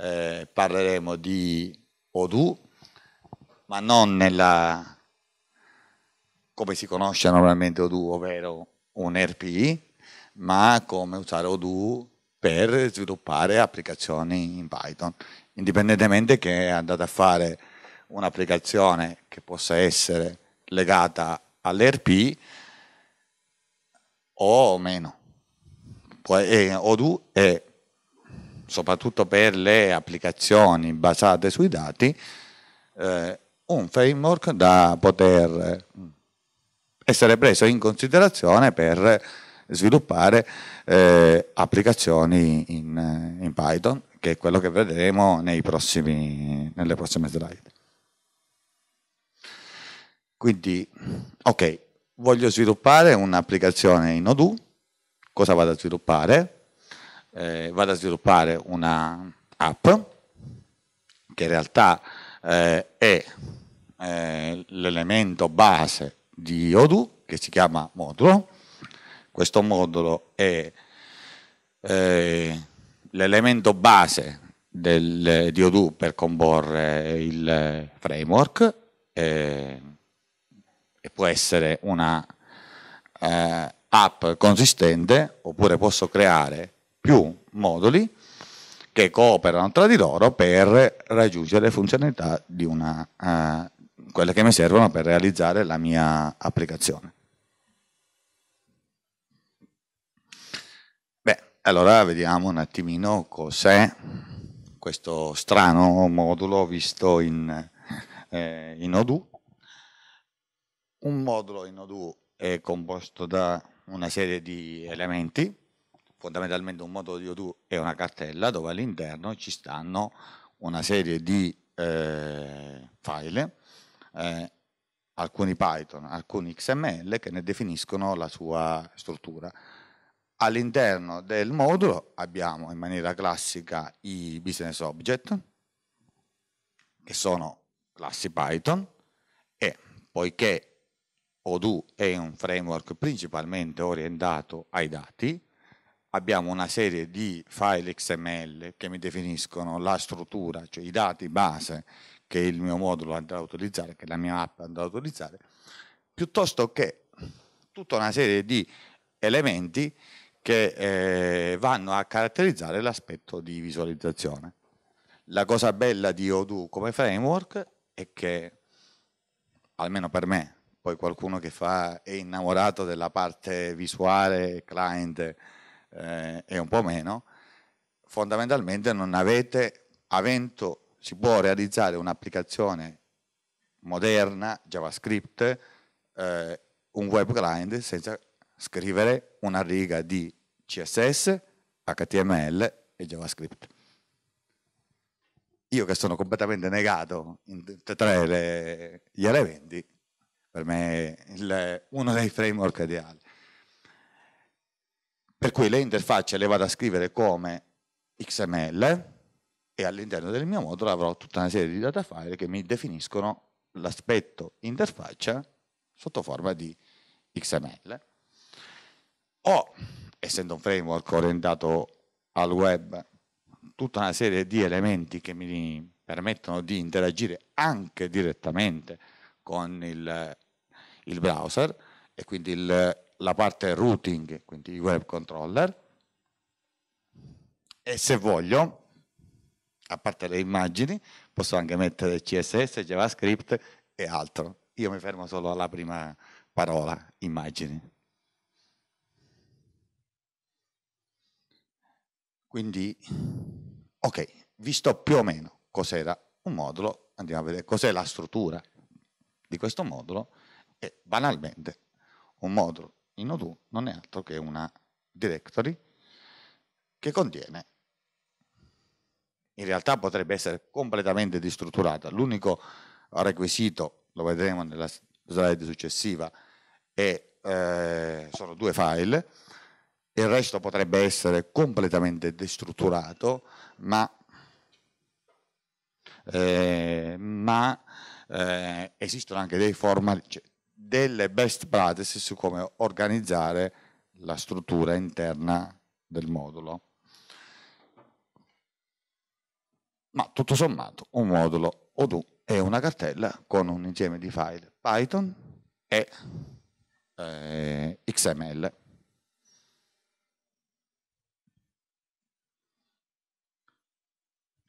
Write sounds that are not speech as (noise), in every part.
eh, parleremo di Odù, ma non nella, come si conosce normalmente Odù, ovvero un RP, ma come usare Odoo per sviluppare applicazioni in Python, indipendentemente che andate a fare un'applicazione che possa essere legata all'RP o meno. Eh, Odoo è soprattutto per le applicazioni basate sui dati, eh, un framework da poter eh, essere preso in considerazione per sviluppare eh, applicazioni in, eh, in, Python, che è quello che vedremo prossimi, nelle prossime slide. Quindi, ok, voglio sviluppare un'applicazione in Odoo, cosa vado a sviluppare? eh, vado a sviluppare una app che in realtà eh, è eh, l'elemento base di Odoo che si chiama modulo. Questo modulo è eh, l'elemento base del, di Odoo per comporre il framework eh, e può essere una eh, app consistente oppure posso creare più moduli che cooperano tra di loro per raggiungere le funzionalità di una, eh, quelle che mi servono per realizzare la mia applicazione. Beh, allora vediamo un attimino cos'è questo strano modulo visto in, eh, in Odoo. Un modulo in Odoo è composto da una serie di elementi fondamentalmente un modo di O2 è una cartella dove all'interno ci stanno una serie di eh, file, eh, alcuni Python, alcuni XML che ne definiscono la sua struttura. All'interno del modulo abbiamo in maniera classica i business object, che sono classi Python, e poiché Odoo è un framework principalmente orientato ai dati, abbiamo una serie di file XML che mi definiscono la struttura, cioè i dati base che il mio modulo andrà a utilizzare, che la mia app andrà a utilizzare, piuttosto che tutta una serie di elementi che eh, vanno a caratterizzare l'aspetto di visualizzazione. La cosa bella di Odoo come framework è che, almeno per me, poi qualcuno che fa, è innamorato della parte visuale, client, eh, e un po' meno, fondamentalmente non avete, avendo, si può realizzare un'applicazione moderna, JavaScript, eh, un web client senza scrivere una riga di CSS, HTML e JavaScript. Io che sono completamente negato in tutti e tre gli elementi, per me è uno dei framework ideali. Per cui le interfacce le vado a scrivere come XML e all'interno del mio modulo avrò tutta una serie di data file che mi definiscono l'aspetto interfaccia sotto forma di XML. Ho, essendo un framework orientato al web, tutta una serie di elementi che mi permettono di interagire anche direttamente con il, il browser e quindi il, la parte routing, quindi i web controller, e se voglio, a parte le immagini, posso anche mettere CSS, JavaScript e altro. Io mi fermo solo alla prima parola, immagini. Quindi, ok, visto più o meno cos'era un modulo, andiamo a vedere cos'è la struttura di questo modulo e banalmente un modulo in Odoo non è altro che una directory che contiene, in realtà potrebbe essere completamente distrutturata, l'unico requisito, lo vedremo nella slide successiva, è, eh, sono due file, il resto potrebbe essere completamente distrutturato, ma, eh, ma eh, esistono anche dei format, cioè, delle best practices su come organizzare la struttura interna del modulo. Ma tutto sommato un modulo Odoo è una cartella con un insieme di file Python e eh, XML.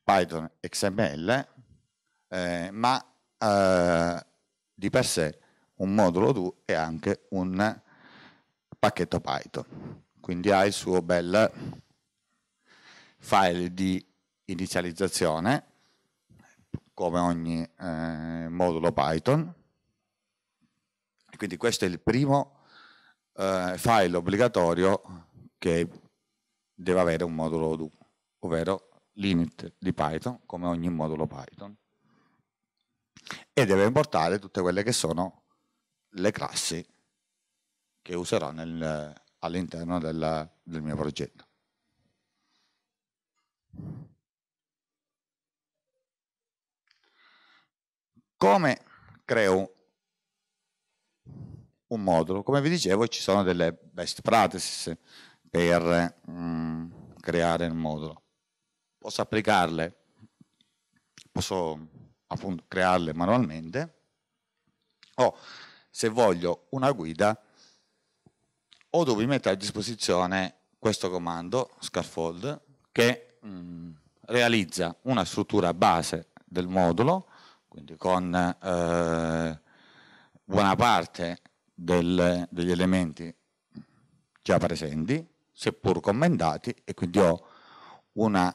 Python XML, eh, ma eh, di per sé un modulo do e anche un pacchetto Python. Quindi ha il suo bel file di inizializzazione, come ogni eh, modulo Python. quindi questo è il primo eh, file obbligatorio che deve avere un modulo do, ovvero l'init di Python, come ogni modulo Python. E deve importare tutte quelle che sono le classi che userò all'interno del, del mio progetto. Come creo un modulo? Come vi dicevo ci sono delle best practices per mh, mm, creare il modulo. Posso applicarle, posso appunto crearle manualmente o se voglio una guida ho dovuto mettere a disposizione questo comando scaffold che mh, mm, realizza una struttura base del modulo, quindi con eh, buona parte del, degli elementi già presenti, seppur commentati, e quindi ho una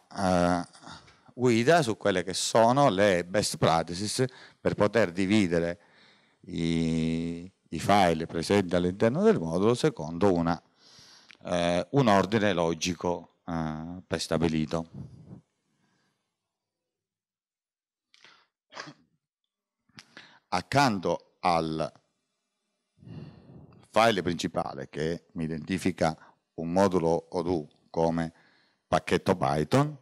eh, guida su quelle che sono le best practices per poter dividere i, i file presenti all'interno del modulo secondo una, eh, un ordine logico eh, prestabilito. Accanto al file principale che mi identifica un modulo ODU come pacchetto Python,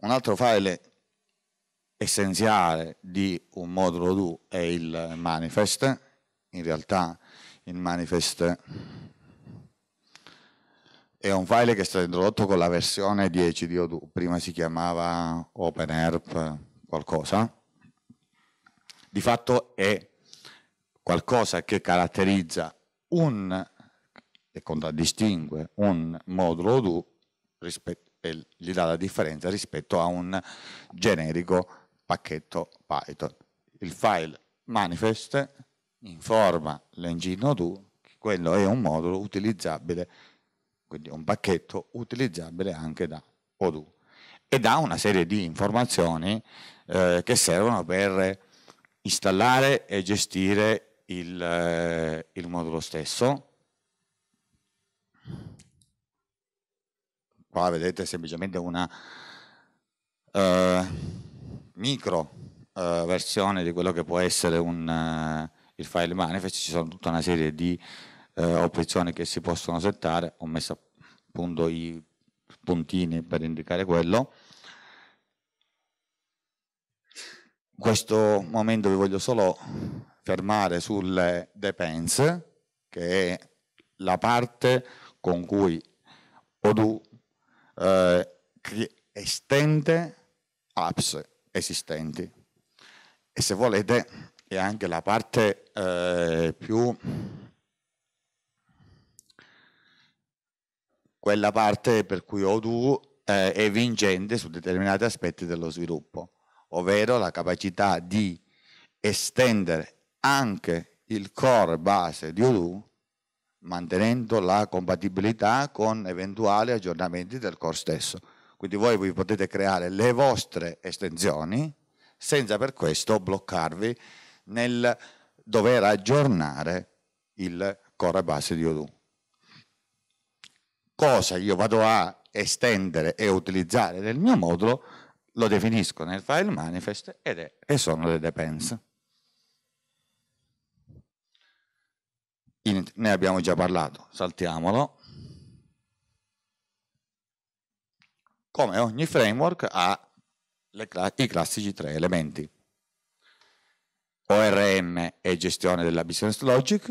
un altro file essenziale di un modulo do è il manifest, in realtà il manifest è un file che è stato introdotto con la versione 10 di Odoo, prima si chiamava OpenERP qualcosa, di fatto è qualcosa che caratterizza un, e contraddistingue un modulo Odoo rispetto e gli dà la differenza rispetto a un generico pacchetto Python. Il file manifest informa l'engine2 che quello è un modulo utilizzabile, quindi un pacchetto utilizzabile anche da O2 e dà una serie di informazioni eh, che servono per installare e gestire il, eh, il modulo stesso. Qua vedete semplicemente una... Eh, micro eh, versione di quello che può essere un, eh, il file manifest, ci sono tutta una serie di eh, opzioni che si possono settare, ho messo appunto i puntini per indicare quello. In questo momento vi voglio solo fermare sulle depense, che è la parte con cui Odoo eh, estende apps esistenti. E se volete è anche la parte eh, più... quella parte per cui Odoo eh, è vincente su determinati aspetti dello sviluppo, ovvero la capacità di estendere anche il core base di Odoo mantenendo la compatibilità con eventuali aggiornamenti del core stesso. Quindi voi vi potete creare le vostre estensioni senza per questo bloccarvi nel dover aggiornare il core base di Odoo. Cosa io vado a estendere e utilizzare nel mio modulo lo definisco nel file manifest ed è, e sono le depense. In, ne abbiamo già parlato, saltiamolo. come ogni framework ha cla i classici tre elementi. ORM e gestione della business logic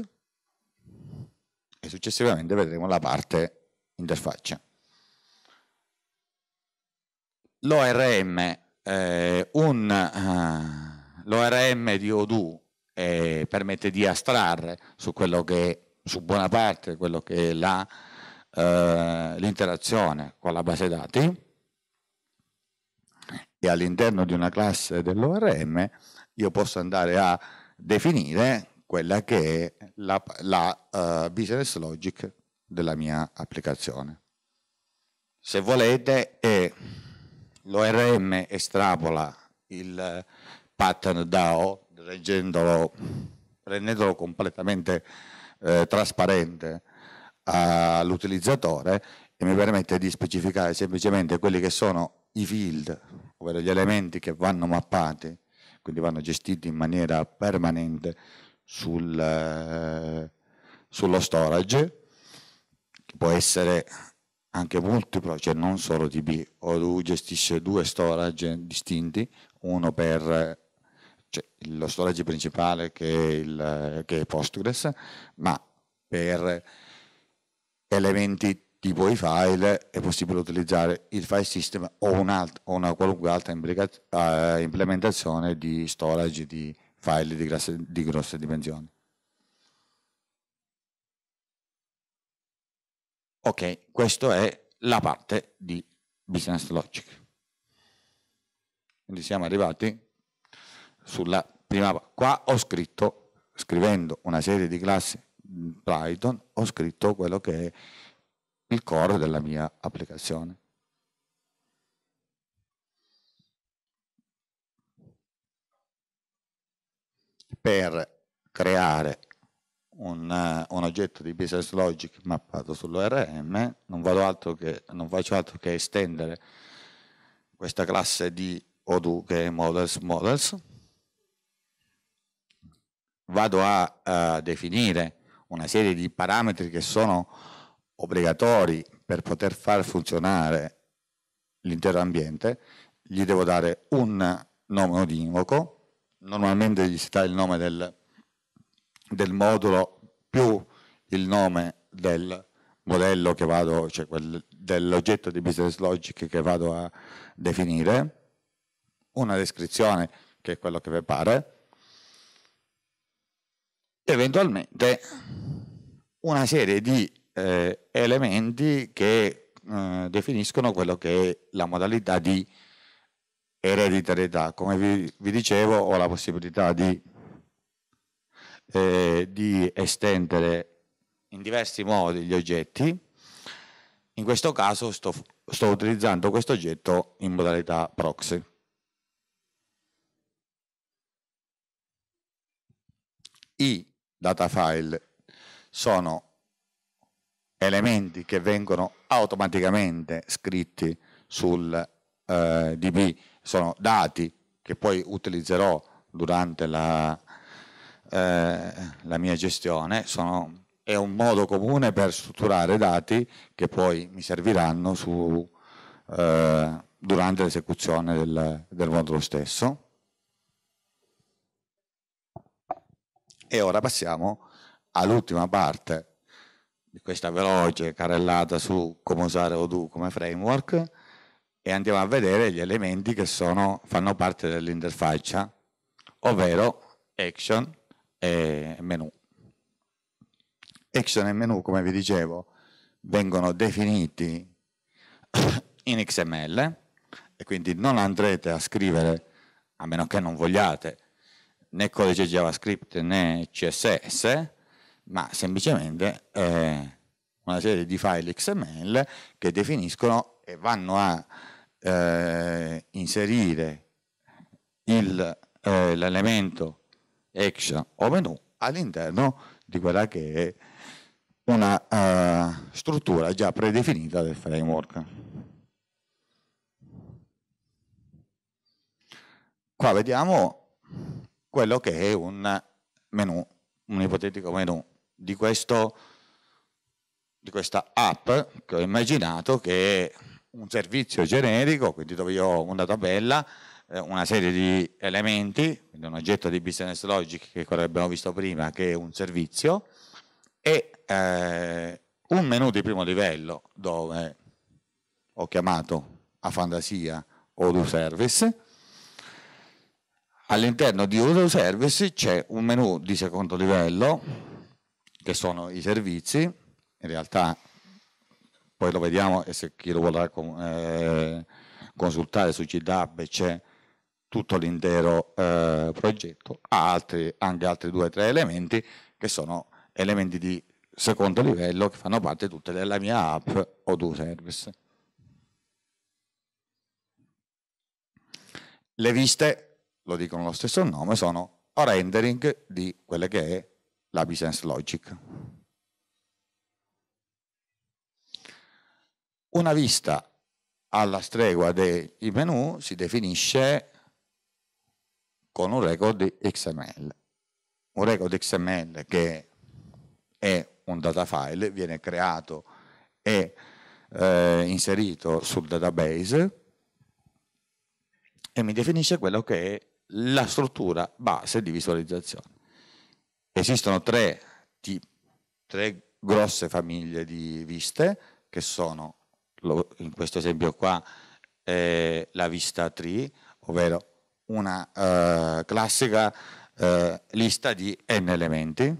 e successivamente vedremo la parte interfaccia. L'ORM, eh, uh, di Odoo eh, permette di astrarre su, che, su buona parte quello che è eh, l'interazione eh, con la base dati e all'interno di una classe dell'ORM io posso andare a definire quella che è la, la uh, business logic della mia applicazione. Se volete, eh, l'ORM estrapola il pattern DAO rendendolo completamente eh, trasparente all'utilizzatore e mi permette di specificare semplicemente quelli che sono i field ovvero gli elementi che vanno mappati, quindi vanno gestiti in maniera permanente sul, eh, sullo storage, che può essere anche multiplo, cioè non solo DB, ODU gestisce due storage distinti, uno per cioè, lo storage principale che è, il, che è Postgres, ma per elementi tipo i file è possibile utilizzare il file system o, un o una qualunque altra uh, implementazione di storage di file di grosse, di grosse dimensioni. Ok, questa è la parte di business logic. Quindi siamo arrivati sulla prima parte. Qua ho scritto, scrivendo una serie di classi mm, Python, ho scritto quello che è il core della mia applicazione. Per creare un, eh, un, oggetto di business logic mappato sull'ORM, non, non faccio altro che estendere questa classe di Odoo che è models models. Vado a, a eh, definire una serie di parametri che sono obbligatori per poter far funzionare l'intero ambiente, gli devo dare un nome univoco, normalmente gli si dà il nome del, del modulo più il nome del modello che vado, cioè dell'oggetto di business logic che vado a definire, una descrizione che è quello che vi pare, eventualmente una serie di eh, elementi che eh, definiscono quello che è la modalità di ereditarietà. Come vi, vi dicevo, ho la possibilità di, eh, di estendere in diversi modi gli oggetti. In questo caso sto, sto utilizzando questo oggetto in modalità proxy. I data file sono elementi che vengono automaticamente scritti sul eh, DB, sono dati che poi utilizzerò durante la, eh, la mia gestione, sono, è un modo comune per strutturare dati che poi mi serviranno su, eh, durante l'esecuzione del, del modulo stesso. E ora passiamo all'ultima parte di questa veloce carrellata su come usare Odoo come framework e andiamo a vedere gli elementi che sono, fanno parte dell'interfaccia, ovvero action e menu. Action e menu, come vi dicevo, vengono definiti (coughs) in XML e quindi non andrete a scrivere, a meno che non vogliate, né codice JavaScript né CSS, ma semplicemente eh, una serie di file XML che definiscono e vanno a eh, inserire eh, l'elemento eh, action o menu all'interno di quella che è una uh, struttura già predefinita del framework. Qua vediamo quello che è un menu, un ipotetico menu di, questo, di questa app che ho immaginato che è un servizio generico, quindi dove io ho una tabella, eh, una serie di elementi, quindi un oggetto di business logic che quello abbiamo visto prima che è un servizio e eh, un menu di primo livello dove ho chiamato a fantasia Odo Service. All'interno di Odo Service c'è un menu di secondo livello che sono i servizi, in realtà poi lo vediamo e se chi lo vuole eh, consultare su GitHub c'è tutto l'intero eh, progetto, ha altri, anche altri due o tre elementi che sono elementi di secondo livello che fanno parte tutte della mia app o do service. Le viste, lo dicono lo stesso nome, sono rendering di quelle che è la business logic. Una vista alla stregua dei menu si definisce con un record XML. Un record XML che è un data file, viene creato e eh, inserito sul database e mi definisce quello che è la struttura base di visualizzazione. Esistono tre, tre grosse famiglie di viste che sono, in questo esempio qua, eh, la vista tree, ovvero una eh, classica eh, lista di n elementi,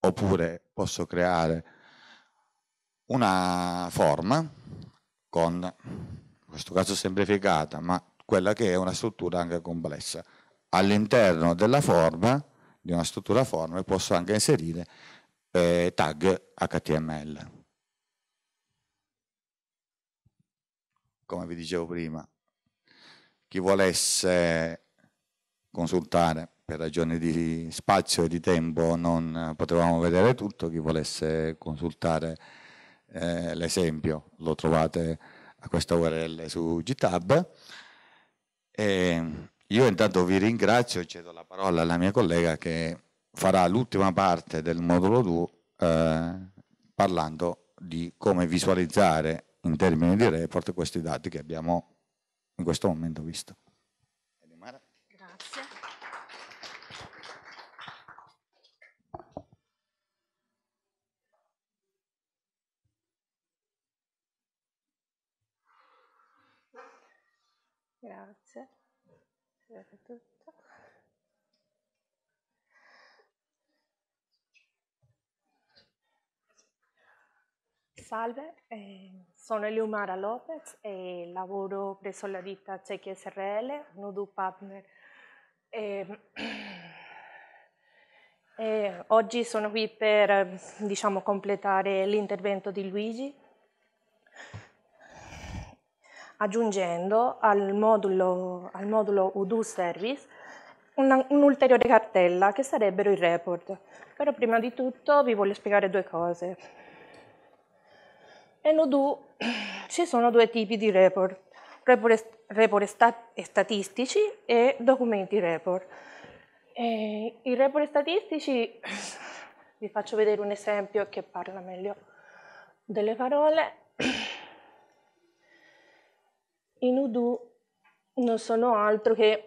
oppure posso creare una forma con, in questo caso semplificata, ma quella che è una struttura anche complessa all'interno della forma, di una struttura forme, posso anche inserire eh, tag HTML. Come vi dicevo prima, chi volesse consultare per ragioni di spazio e di tempo non potevamo vedere tutto, chi volesse consultare eh, l'esempio lo trovate a questa URL su GitHub. E io intanto vi ringrazio e cedo la parola alla mia collega che farà l'ultima parte del modulo 2 eh, parlando di come visualizzare in termini di report questi dati che abbiamo in questo momento visto. Grazie. Grazie per tutto Salve, eh, sono Eliumara Lopez e lavoro presso la ditta Cecchi SRL, Nudu Partner. E, e oggi sono qui per diciamo, completare l'intervento di Luigi aggiungendo al modulo, al modulo Udo Service un'ulteriore un cartella che sarebbero i report. Però prima di tutto vi voglio spiegare due cose. In Odoo (clears throat) ci sono due tipi di report, report, report stat statistici e documenti report. E I report statistici, (clears throat) vi faccio vedere un esempio che parla meglio delle parole, i nudu non sono altro che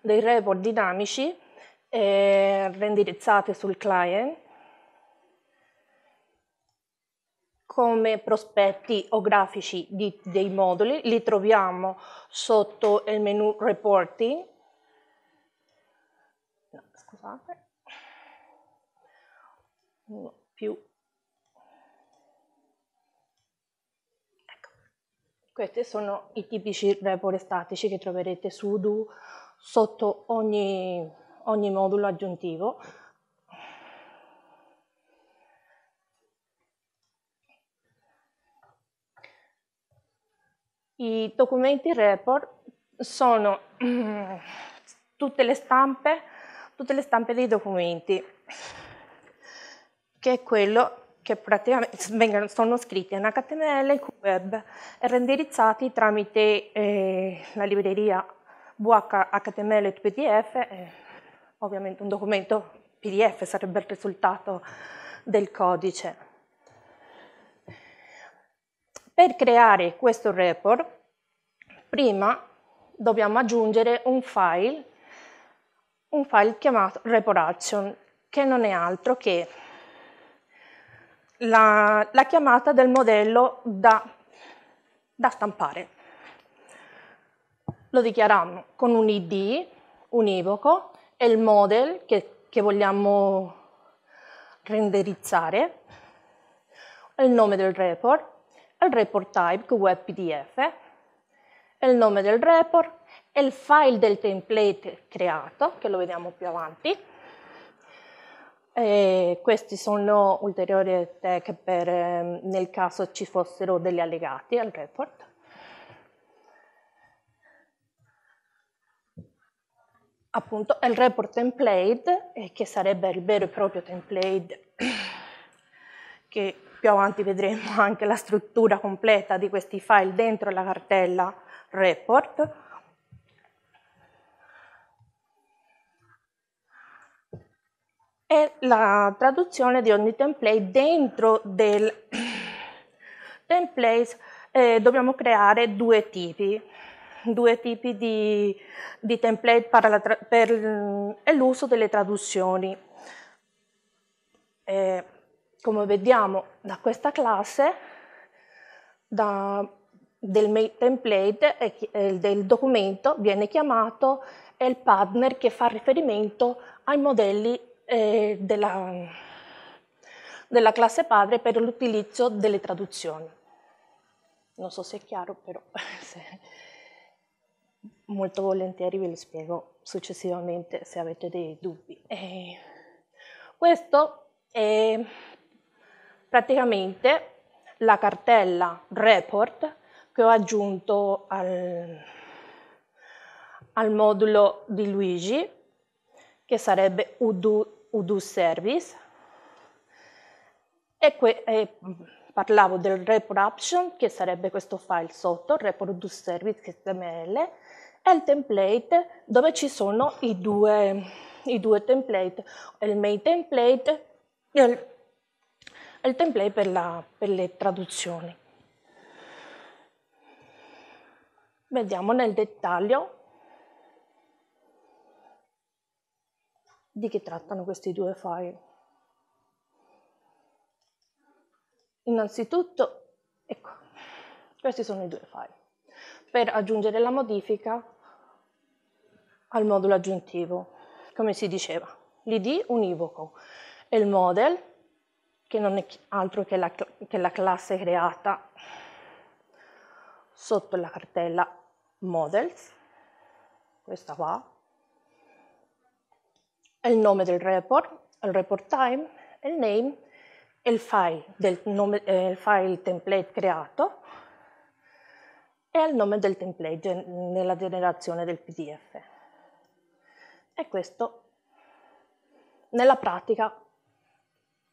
dei report dinamici eh, rendirizzati sul client come prospetti o grafici di, dei moduli, li troviamo sotto il menu reporting, no, scusate, uno più Questi sono i tipici report statici che troverete su Udu sotto ogni, ogni modulo aggiuntivo. I documenti report sono (clears throat) tutte le stampe, tutte le stampe dei documenti, che è quello che praticamente vengono, sono scritti in HTML e web e renderizzati tramite eh, la libreria VHTML PDF, eh, ovviamente un documento PDF sarebbe il risultato del codice. Per creare questo report, prima dobbiamo aggiungere un file, un file chiamato report action, che non è altro che la, la chiamata del modello da, da stampare. Lo dichiariamo con un ID univoco e il model che, che vogliamo renderizzare, il nome del report, il report type web pdf, il nome del report e il file del template creato, che lo vediamo più avanti, e questi sono ulteriori tech per, ehm, nel caso ci fossero degli allegati al report. Appunto, è il report template, che sarebbe il vero e proprio template, (clears throat) che più avanti vedremo anche la struttura completa di questi file dentro la cartella report è la traduzione di ogni template dentro del (clears throat) template eh, dobbiamo creare due tipi due tipi di, di template per, per eh, l'uso delle traduzioni e, eh, come vediamo da questa classe da, del template eh, del documento viene chiamato il partner che fa riferimento ai modelli eh, della, della classe padre per l'utilizzo delle traduzioni. Non so se è chiaro, però (laughs) se... molto volentieri ve lo spiego successivamente se avete dei dubbi. E questo è praticamente la cartella report che ho aggiunto al, al modulo di Luigi, che sarebbe Udo Udo Service e, que, e parlavo del report option che sarebbe questo file sotto, report Udo Service XML e il template dove ci sono i due, i due template, il main template e il, il template per, la, per le traduzioni. Vediamo nel dettaglio di che trattano questi due file. Innanzitutto, ecco, questi sono i due file. Per aggiungere la modifica al modulo aggiuntivo, come si diceva, l'id univoco e il model, che non è altro che la, che la classe creata sotto la cartella models, questa qua, il nome del report, il report time, il name, il file, del nome, eh, il file template creato e il nome del template nella generazione del PDF. E questo nella pratica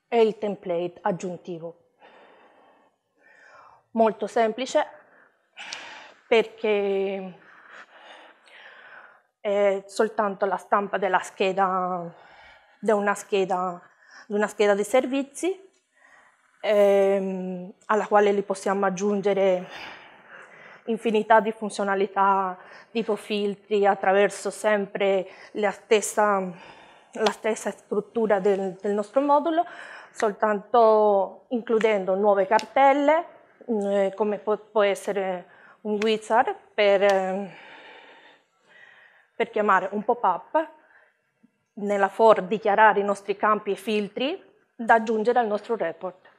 è il template aggiuntivo. Molto semplice perché è soltanto la stampa della scheda, di una scheda, di una scheda dei servizi ehm, alla quale li possiamo aggiungere infinità di funzionalità tipo filtri attraverso sempre la stessa, la stessa struttura del, del, nostro modulo, soltanto includendo nuove cartelle, eh, come può, può, essere un wizard per... Eh, per chiamare un pop-up nella for dichiarare i nostri campi e filtri da aggiungere al nostro report.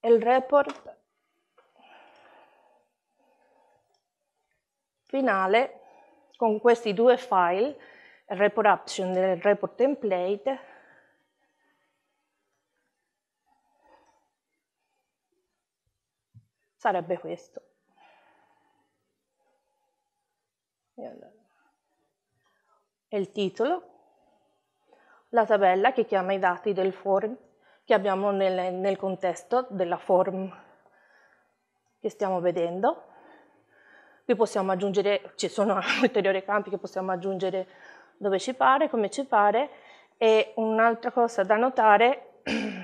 Il report finale con questi due file, il report option e il report template, sarebbe questo. E, allora. il titolo, la tabella che chiama i dati del form che abbiamo nel, nel contesto della form che stiamo vedendo. Qui possiamo aggiungere, ci sono (laughs) ulteriori campi che possiamo aggiungere dove ci pare, come ci pare, e un'altra cosa da notare (clears throat)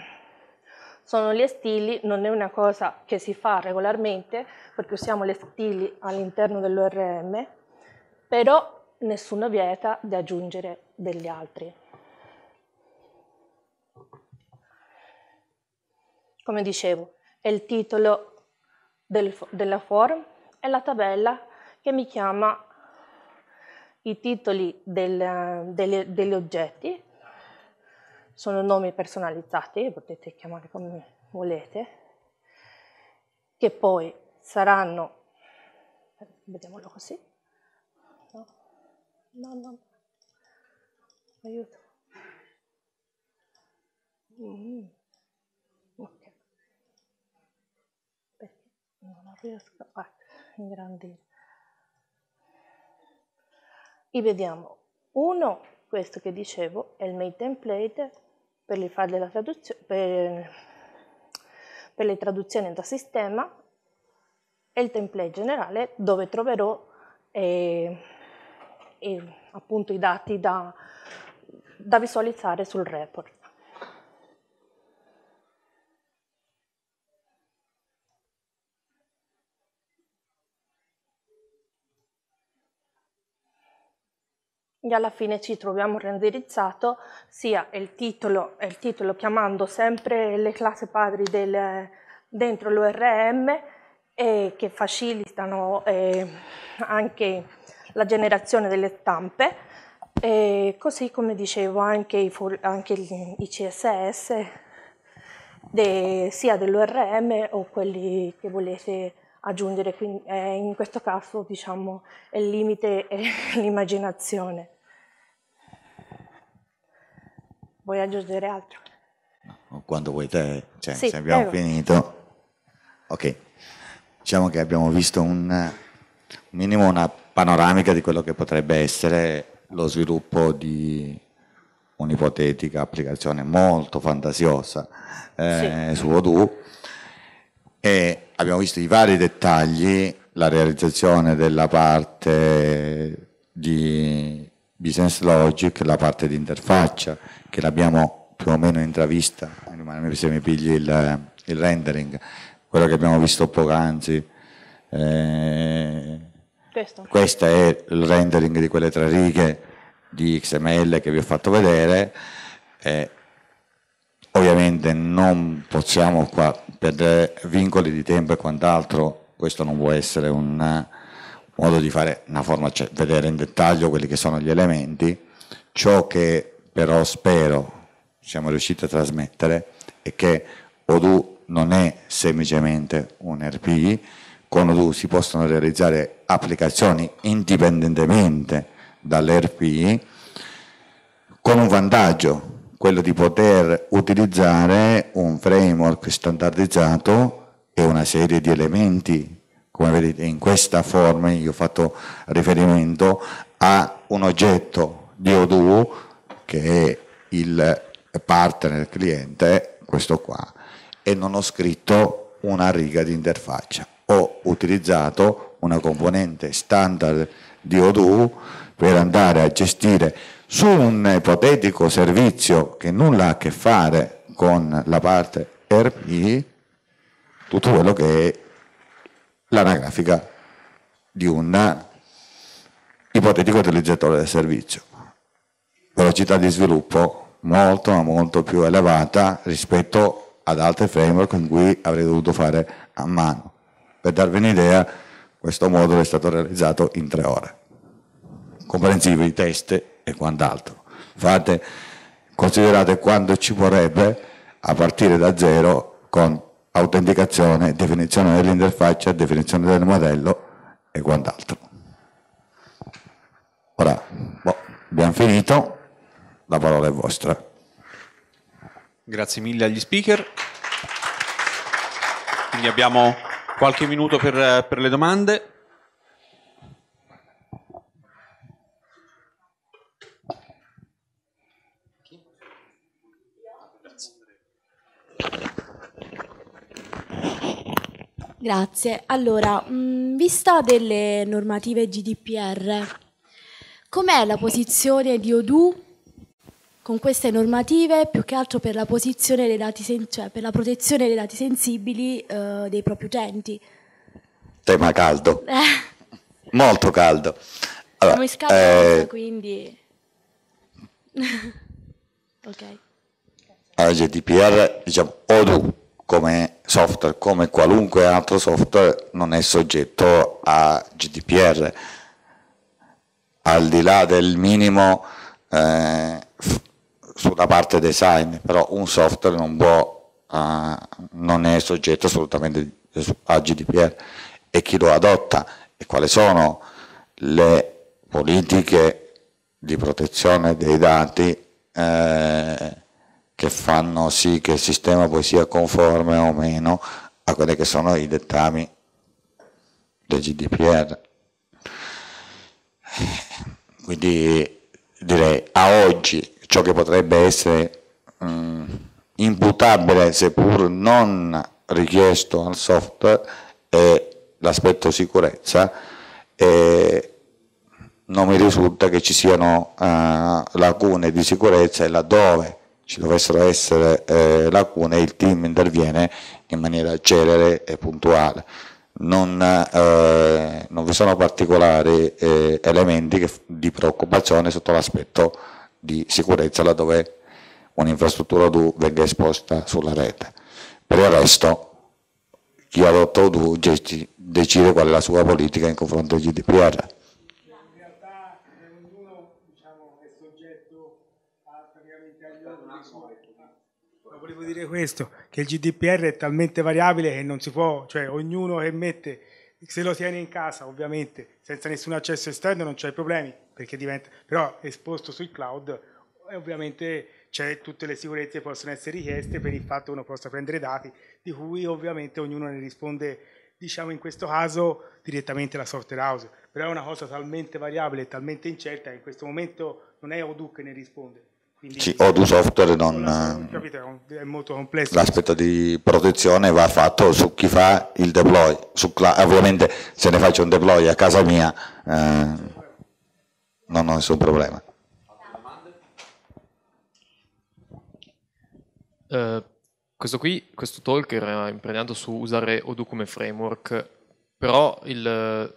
sono gli stili, non è una cosa che si fa regolarmente perché usiamo gli stili all'interno dell'ORM, però nessuno vieta di aggiungere degli altri. Come dicevo, è il titolo del, della form e la tabella che mi chiama i titoli del, delle, degli oggetti sono nomi personalizzati, potete chiamare come volete, che poi saranno, vediamolo così, no, no, no, aiuto. Mm. Ok, perché non riesco a ingrandire. E vediamo, uno, questo che dicevo, è il main template, per, per, per le traduzioni da sistema e il template generale dove troverò eh, eh, appunto i dati da, da visualizzare sul report. e alla fine ci troviamo renderizzato sia il titolo, il titolo chiamando sempre le classi padri del, dentro l'ORM eh, che facilitano eh, anche la generazione delle stampe e così come dicevo anche i, anche i CSS de, sia dell'ORM o quelli che volete aggiungere, quindi, eh, in questo caso diciamo il limite è (laughs) l'immaginazione. Vuoi aggiungere altro? quando vuoi te, cioè, sì, se abbiamo prego. finito. Ok, diciamo che abbiamo visto un, un minimo una panoramica di quello che potrebbe essere lo sviluppo di un'ipotetica applicazione molto fantasiosa eh, sì. su Odoo e abbiamo visto i vari dettagli, la realizzazione della parte di business logic, la parte di interfaccia, che l'abbiamo più o meno intravista, se mi pigli il, il rendering, quello che abbiamo visto poc'anzi. Eh, questo. è il rendering di quelle tre righe di XML che vi ho fatto vedere. Eh, ovviamente non possiamo qua, per vincoli di tempo e quant'altro, questo non può essere un modo di fare una forma, cioè vedere in dettaglio quelli che sono gli elementi, ciò che però spero siamo riusciti a trasmettere è che Odoo non è semplicemente un RPI, con Odoo si possono realizzare applicazioni indipendentemente dall'RPI con un vantaggio, quello di poter utilizzare un framework standardizzato e una serie di elementi come vedete in questa forma io ho fatto riferimento a un oggetto di O2 che è il partner cliente, questo qua, e non ho scritto una riga di interfaccia, ho utilizzato una componente standard di O2 per andare a gestire su un ipotetico servizio che nulla ha a che fare con la parte RP tutto quello che è l'anagrafica di un ipotetico utilizzatore del servizio. Velocità di sviluppo molto ma molto più elevata rispetto ad altri framework in cui avrei dovuto fare a mano. Per darvi un'idea, questo modulo è stato realizzato in tre ore, comprensivo i test e quant'altro. Fate, considerate quanto ci vorrebbe a partire da zero con autenticazione, definizione dell'interfaccia, definizione del modello e quant'altro. Ora boh, abbiamo finito, la parola è vostra. Grazie mille agli speaker. Quindi abbiamo qualche minuto per, per le domande. Grazie. Allora, mh, mm, vista delle normative GDPR, com'è la posizione di Odoo con queste normative, più che altro per la, cioè per la protezione dei dati sensibili eh, dei propri utenti? Tema caldo. Eh. Molto caldo. Allora, Siamo in scatola, eh... quindi... (laughs) ok. Allora, GDPR, diciamo, Odoo come software, come qualunque altro software, non è soggetto a GDPR. Al di là del minimo eh, sulla parte design, però un software non, può, eh, non è soggetto assolutamente a GDPR e chi lo adotta e quali sono le politiche di protezione dei dati eh, che fanno sì che il sistema poi sia conforme o meno a quelli che sono i dettami del GDPR. Quindi direi a oggi ciò che potrebbe essere mh, mm, imputabile seppur non richiesto al software è l'aspetto sicurezza e non mi risulta che ci siano uh, lacune di sicurezza e laddove ci dovessero essere eh, lacune, il team interviene in maniera celere e puntuale. Non, eh, non vi sono particolari eh, elementi che, di preoccupazione sotto l'aspetto di sicurezza laddove un'infrastruttura DU venga esposta sulla rete. Per il resto, chi adotta ODU decide qual è la sua politica in confronto al GDPR. dire questo, che il GDPR è talmente variabile che non si può, cioè ognuno che mette, se lo tiene in casa ovviamente, senza nessun accesso esterno non c'è problemi, perché diventa, però esposto sul cloud e eh, ovviamente c'è tutte le sicurezze che possono essere richieste per il fatto che uno possa prendere dati, di cui ovviamente ognuno ne risponde, diciamo in questo caso, direttamente la software house, però è una cosa talmente variabile, talmente incerta che in questo momento non è Odoo che ne risponde, quindi sì, Odoo Software non... Eh, è molto complesso. L'aspetto di protezione va fatto su chi fa il deploy. Su, ovviamente se ne faccio un deploy a casa mia eh, non ho nessun problema. Uh, questo qui, questo talk era imprenato su usare Odoo come framework, però eh,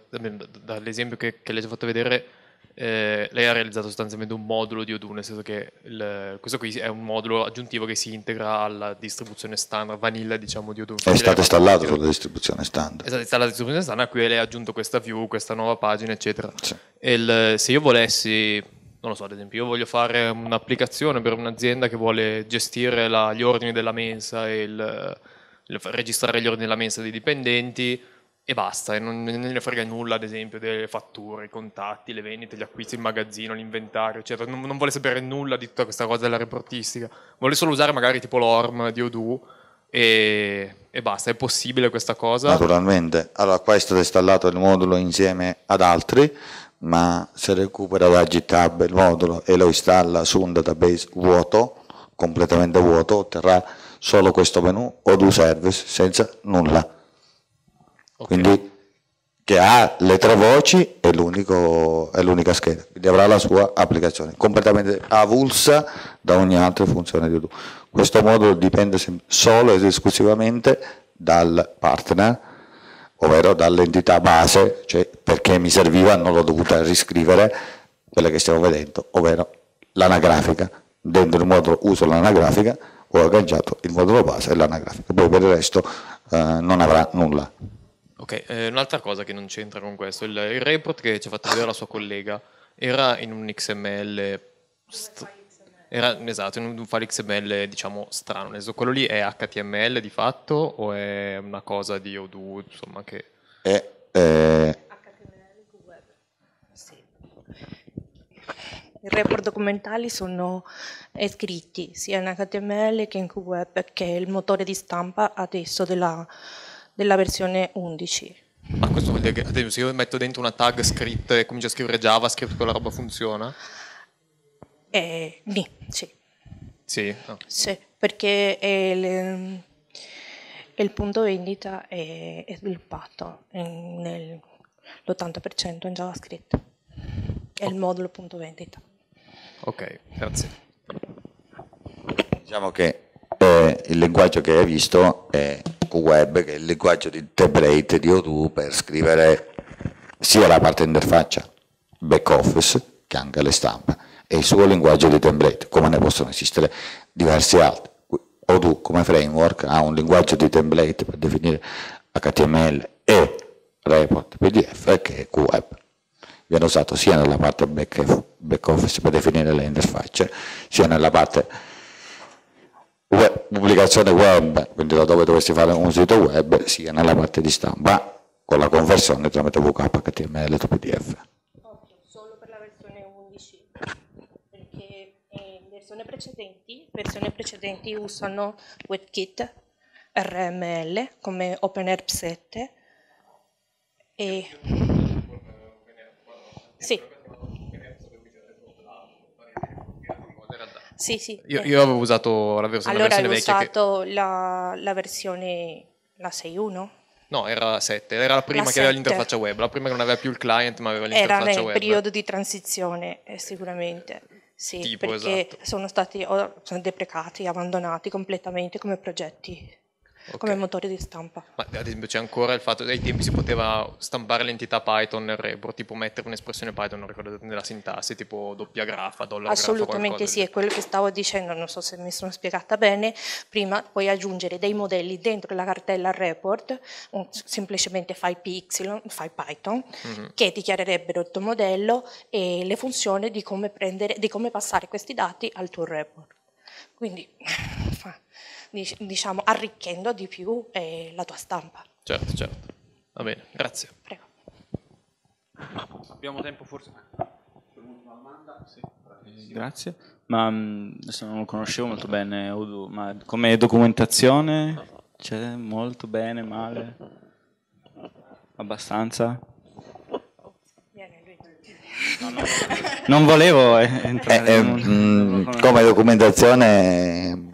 dall'esempio che, che le ho fatto vedere eh, lei ha realizzato sostanzialmente un modulo di Odoo, nel senso che il, questo qui è un modulo aggiuntivo che si integra alla distribuzione standard, vanilla diciamo di Odoo. È stato installato sulla distribuzione standard. È stata installata la distribuzione standard, qui lei ha aggiunto questa view, questa nuova pagina, eccetera. Sì. Il, se io volessi, non lo so, ad esempio, io voglio fare un'applicazione per un'azienda che vuole gestire la, gli ordini della mensa e il, registrare gli ordini della mensa dei dipendenti, e basta, e non, non ne frega nulla, ad esempio, delle fatture, i contatti, le vendite, gli acquisti, il magazzino, l'inventario, eccetera. Non, non vuole sapere nulla di tutta questa cosa della reportistica. Vuole solo usare magari tipo l'ORM di Odoo e, e, basta. È possibile questa cosa? Naturalmente. Allora, qua è stato installato il modulo insieme ad altri, ma se recupera da GitHub il modulo e lo installa su un database vuoto, completamente vuoto, otterrà solo questo menu Odoo Service senza nulla Okay. Quindi, che ha le tre voci è l'unica scheda, quindi avrà la sua applicazione, completamente avulsa da ogni altra funzione di Odoo. Questo modulo dipende solo ed esclusivamente dal partner, ovvero dall'entità base, cioè perché mi serviva non l'ho dovuta riscrivere, quella che stiamo vedendo, ovvero l'anagrafica. Dentro il modulo uso l'anagrafica, ho agganciato il modulo base e l'anagrafica, poi per il resto eh, non avrà nulla. Ok, eh, un'altra cosa che non c'entra con questo, il, il report che ci ha fatto vedere la sua collega era in un XML, st- era, esatto, in un file XML diciamo strano, adesso quello lì è HTML di fatto o è una cosa di Odoo, insomma che... È, eh... HTML di web, I report documentali sono eh, scritti sia in HTML che in QWeb, che è il motore di stampa adesso della della versione 11. Ma questo vuol dire che, ad esempio, se io metto dentro una tag script e comincio a scrivere JavaScript, quella roba funziona? Eh, nì, sì. Sì? Oh. Sì, perché il, il, punto vendita è, è sviluppato nell'80% in JavaScript. È oh. il modulo punto vendita. Ok, grazie. Diciamo che eh, il linguaggio che hai visto è Sudoku Web, che è il linguaggio di template di Odoo per scrivere sia la parte interfaccia back office che anche le stampe e il suo linguaggio di template, come ne possono esistere diversi altri. Odoo come framework ha un linguaggio di template per definire HTML e report PDF che è QWeb. Viene usato sia nella parte back, back office per definire le interfacce, sia nella parte web, pubblicazione web, quindi da dove dovresti fare un sito web, sia nella parte di stampa con la conversione tramite VKHTML o PDF. Solo per la versione 11, perché in eh, versioni precedenti, versioni precedenti usano WebKit RML come OpenERP 7 e... Sì. Sì, sì. Io, eh. io avevo usato la versione, allora vecchia. Allora avevo usato che... la, la versione, la 6.1? No, era la 7, era la prima la che 7. aveva l'interfaccia web, la prima che non aveva più il client ma aveva l'interfaccia web. Era nel periodo di transizione, eh, sicuramente. Sì, tipo, perché esatto. sono stati sono deprecati, abbandonati completamente come progetti okay. come motore di stampa. Ma ad esempio c'è ancora il fatto che ai tempi si poteva stampare l'entità Python nel rebro, tipo mettere un'espressione Python, non ricordo nella sintassi, tipo doppia grafa, dollaro Assolutamente sì, è quello che stavo dicendo, non so se mi sono spiegata bene, prima puoi aggiungere dei modelli dentro la cartella report, un, semplicemente file py, file Python, mm-hmm. che dichiarerebbero il tuo modello e le funzioni di come, prendere, di come passare questi dati al tuo report. Quindi (laughs) diciamo, arricchendo di più eh, la tua stampa. Certo, certo. Va bene, grazie. Prego. Abbiamo tempo forse per un'ultima domanda? Sì. grazie, ma mm, adesso non lo conoscevo molto bene Udo, ma come documentazione c'è molto bene, male, abbastanza? No, no. non volevo eh, entrare. Eh, eh, mm, come documentazione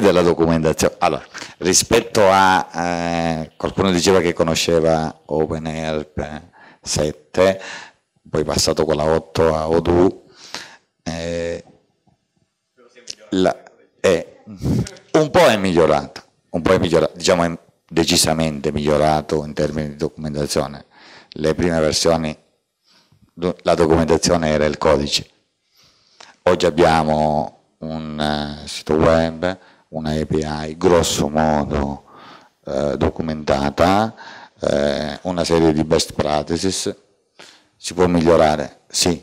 te la documentazione. Allora, rispetto a eh, qualcuno diceva che conosceva OpenERP eh, 7, poi passato con la 8 a Odu, eh, la, eh, un po' è migliorato, un po' è migliorato, diciamo è decisamente migliorato in termini di documentazione. Le prime versioni, la documentazione era il codice. Oggi abbiamo un eh, sito web una API grosso modo eh, documentata, eh, una serie di best practices, si può migliorare? Sì.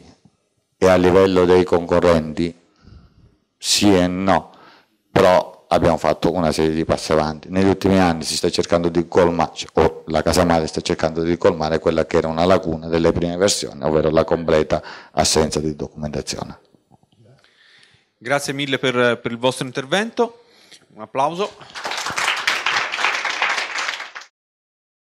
E a livello dei concorrenti? Sì e no, però abbiamo fatto una serie di passi avanti. Negli ultimi anni si sta cercando di colmare, cioè, o la casa madre sta cercando di colmare quella che era una lacuna delle prime versioni, ovvero la completa assenza di documentazione. Grazie mille per, per il vostro intervento. Un applauso.